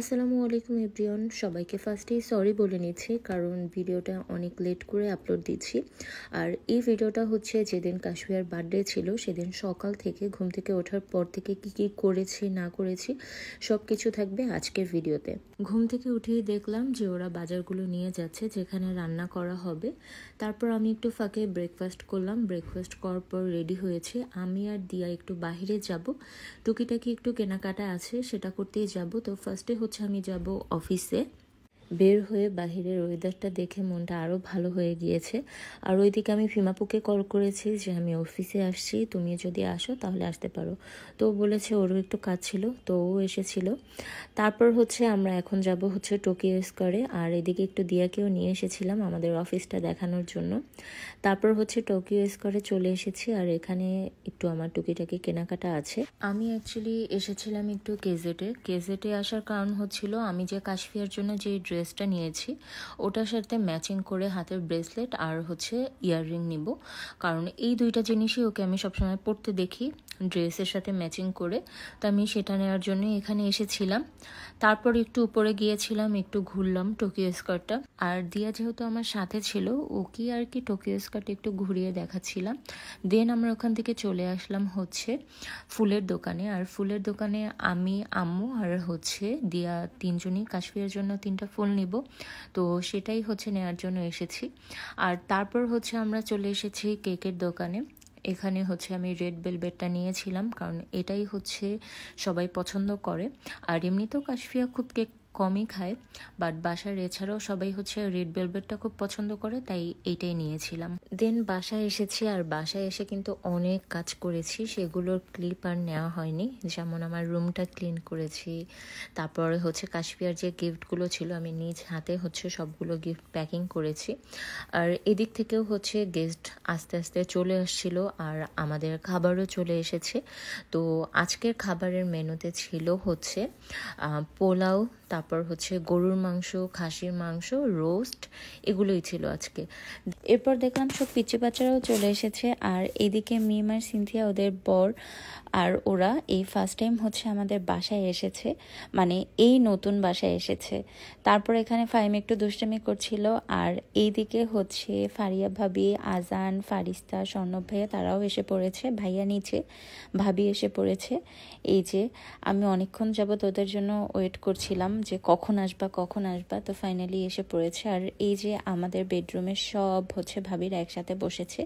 আসসালামু আলাইকুম এভরিওয়ান সবাইকে ফার্স্টেই সরি বলে নিচ্ছি কারণ ভিডিওটা অনেক লেট করে আপলোড দিচ্ছি আর এই ভিডিওটা হচ্ছে যেদিন কাশ্মীর বার্থডে ছিল সেদিন সকাল থেকে ঘুম থেকে ওঠার পর থেকে কি কি করেছি না করেছি সব কিছু থাকবে আজকের ভিডিওতে ঘুম থেকে উঠেই দেখলাম যে ওরা বাজারগুলো নিয়ে যাচ্ছে যেখানে রান্না করা হবে তারপর আমি একটু ফাঁকে ব্রেকফাস্ট করলাম ব্রেকফাস্ট করার পর রেডি হয়েছে আমি আর দিয়া একটু বাহিরে যাব টুকিটাকি একটু কেনাকাটা আছে সেটা করতেই যাব তো ফার্স্টে পৌঁছে আমি যাব অফিসে বের হয়ে বাহিরের ওয়েদারটা দেখে মনটা আরও ভালো হয়ে গিয়েছে আর ওইদিকে আমি ফিমাপুকে কল করেছি যে আমি অফিসে আসছি তুমি যদি আসো তাহলে আসতে পারো তো বলেছে ওরও একটু কাজ ছিল তো ও এসেছিল তারপর হচ্ছে আমরা এখন যাব হচ্ছে টোকিও স্কোয়ারে আর এদিকে একটু দিয়াকেও নিয়ে এসেছিলাম আমাদের অফিসটা দেখানোর জন্য তারপর হচ্ছে টোকিও স্কোয়ারে চলে এসেছি আর এখানে একটু আমার টুকিটাকি কেনাকাটা আছে আমি অ্যাকচুয়ালি এসেছিলাম একটু কেজেটে কেজেটে আসার কারণ হচ্ছিল আমি যে কাশফিয়ার জন্য যে ড্রেস ড্রেসটা নিয়েছি ওটার সাথে ম্যাচিং করে হাতের ব্রেসলেট আর হচ্ছে ইয়াররিং নিব কারণ এই দুইটা জিনিসই ওকে আমি সবসময় পরতে দেখি ড্রেসের সাথে ম্যাচিং করে তো আমি সেটা নেওয়ার জন্য এখানে এসেছিলাম তারপর একটু উপরে গিয়েছিলাম একটু ঘুরলাম টোকিও স্কার্টটা আর দিয়া যেহেতু আমার সাথে ছিল ওকে আর কি টোকিও স্কার্ট একটু ঘুরিয়ে দেখাচ্ছিলাম দেন আমরা ওখান থেকে চলে আসলাম হচ্ছে ফুলের দোকানে আর ফুলের দোকানে আমি আম্মু আর হচ্ছে দিয়া তিনজনই কাশ্মীরের জন্য তিনটা ফুল নেব তো সেটাই হচ্ছে নেওয়ার জন্য এসেছি আর তারপর হচ্ছে আমরা চলে এসেছি কেকের দোকানে এখানে হচ্ছে আমি রেড বেলভেটটা নিয়েছিলাম কারণ এটাই হচ্ছে সবাই পছন্দ করে আর এমনিতেও কাশফিয়া খুব কেক কমই খায় বাট বাসার এছাড়াও সবাই হচ্ছে রেড ভেলভেটটা খুব পছন্দ করে তাই এইটাই নিয়েছিলাম দেন বাসায় এসেছি আর বাসায় এসে কিন্তু অনেক কাজ করেছি সেগুলোর ক্লিপ আর নেওয়া হয়নি যেমন আমার রুমটা ক্লিন করেছি তারপরে হচ্ছে কাশ্মীর যে গিফটগুলো ছিল আমি নিজ হাতে হচ্ছে সবগুলো গিফট প্যাকিং করেছি আর এদিক থেকেও হচ্ছে গেস্ট আস্তে আস্তে চলে আসছিল আর আমাদের খাবারও চলে এসেছে তো আজকের খাবারের মেনুতে ছিল হচ্ছে পোলাও তারপর হচ্ছে গরুর মাংস খাসির মাংস রোস্ট এগুলোই ছিল আজকে এরপর দেখলাম সব পিচি বাচ্চারাও চলে এসেছে আর এদিকে মেয়ে মার সিনথিয়া ওদের বর আর ওরা এই ফার্স্ট টাইম হচ্ছে আমাদের বাসায় এসেছে মানে এই নতুন বাসায় এসেছে তারপর এখানে ফাইম একটু দুষ্টামি করছিল আর এইদিকে হচ্ছে ফারিয়া ভাবি আজান ফারিস্তা স্বর্ণব ভাইয়া তারাও এসে পড়েছে ভাইয়া নিচে ভাবি এসে পড়েছে এই যে আমি অনেকক্ষণ যাব ওদের জন্য ওয়েট করছিলাম যে কখন আসবা কখন আসবা তো ফাইনালি এসে পড়েছে আর এই যে আমাদের বেডরুমে সব হচ্ছে ভাবিরা একসাথে বসেছে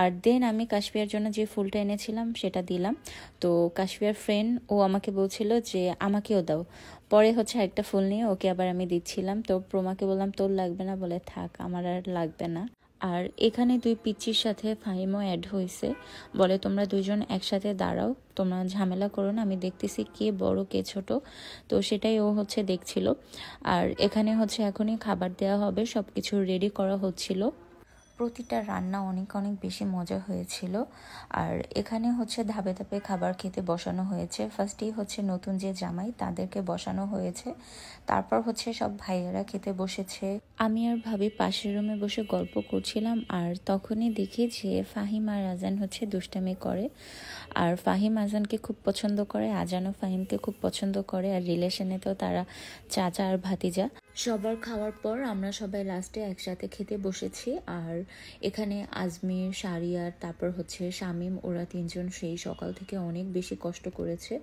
আর দেন আমি কাশ্মীরের জন্য যে ফুলটা এনেছিলাম সেটা দিলাম তো কাশ্মীর ফ্রেন্ড ও আমাকে বলছিল যে আমাকেও দাও পরে হচ্ছে একটা ফুল নিয়ে ওকে আবার আমি দিচ্ছিলাম তো প্রমাকে বললাম তোর লাগবে না বলে থাক আমার আর লাগবে না আর এখানে দুই পিচির সাথে ফাহিমও অ্যাড হয়েছে বলে তোমরা দুজন একসাথে দাঁড়াও তোমরা ঝামেলা করো না আমি দেখতেছি কে বড় কে ছোট তো সেটাই ও হচ্ছে দেখছিল আর এখানে হচ্ছে এখনই খাবার দেওয়া হবে সব কিছু রেডি করা হচ্ছিল প্রতিটা রান্না অনেক অনেক বেশি মজা হয়েছিল আর এখানে হচ্ছে ধাপে ধাপে খাবার খেতে বসানো হয়েছে ফার্স্টেই হচ্ছে নতুন যে জামাই তাদেরকে বসানো হয়েছে তারপর হচ্ছে সব ভাইয়েরা খেতে বসেছে আমি আর ভাবি পাশের রুমে বসে গল্প করছিলাম আর তখনই দেখি যে ফাহিম আর আজান হচ্ছে দুষ্টামি করে আর ফাহিম আজানকে খুব পছন্দ করে আজানও ফাহিমকে খুব পছন্দ করে আর রিলেশনে তো তারা চাচা আর ভাতিজা সবার খাওয়ার পর আমরা সবাই লাস্টে একসাথে খেতে বসেছি আর এখানে আজমির সারিয়ার তারপর হচ্ছে শামিম ওরা তিনজন সেই সকাল থেকে অনেক বেশি কষ্ট করেছে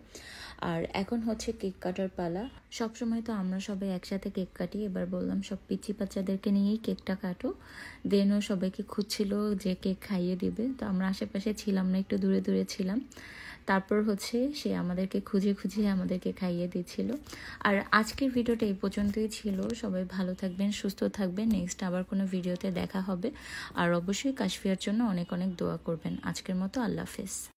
আর এখন হচ্ছে কেক কাটার পালা সবসময় তো আমরা সবাই একসাথে কেক কাটি এবার বললাম সব পিচি বাচ্চাদেরকে নিয়েই কেকটা কাটো দেনও সবাইকে খুঁজছিল যে কেক খাইয়ে দিবে তো আমরা আশেপাশে ছিলাম না একটু দূরে দূরে ছিলাম তারপর হচ্ছে সে আমাদেরকে খুঁজে খুঁজে আমাদেরকে খাইয়ে দিয়েছিল আর আজকের ভিডিওটা এই পর্যন্তই ছিল গেল সবাই ভালো থাকবেন সুস্থ থাকবেন নেক্সট আবার কোনো ভিডিওতে দেখা হবে আর অবশ্যই কাশফিয়ার জন্য অনেক অনেক দোয়া করবেন আজকের মতো আল্লাহ হাফেজ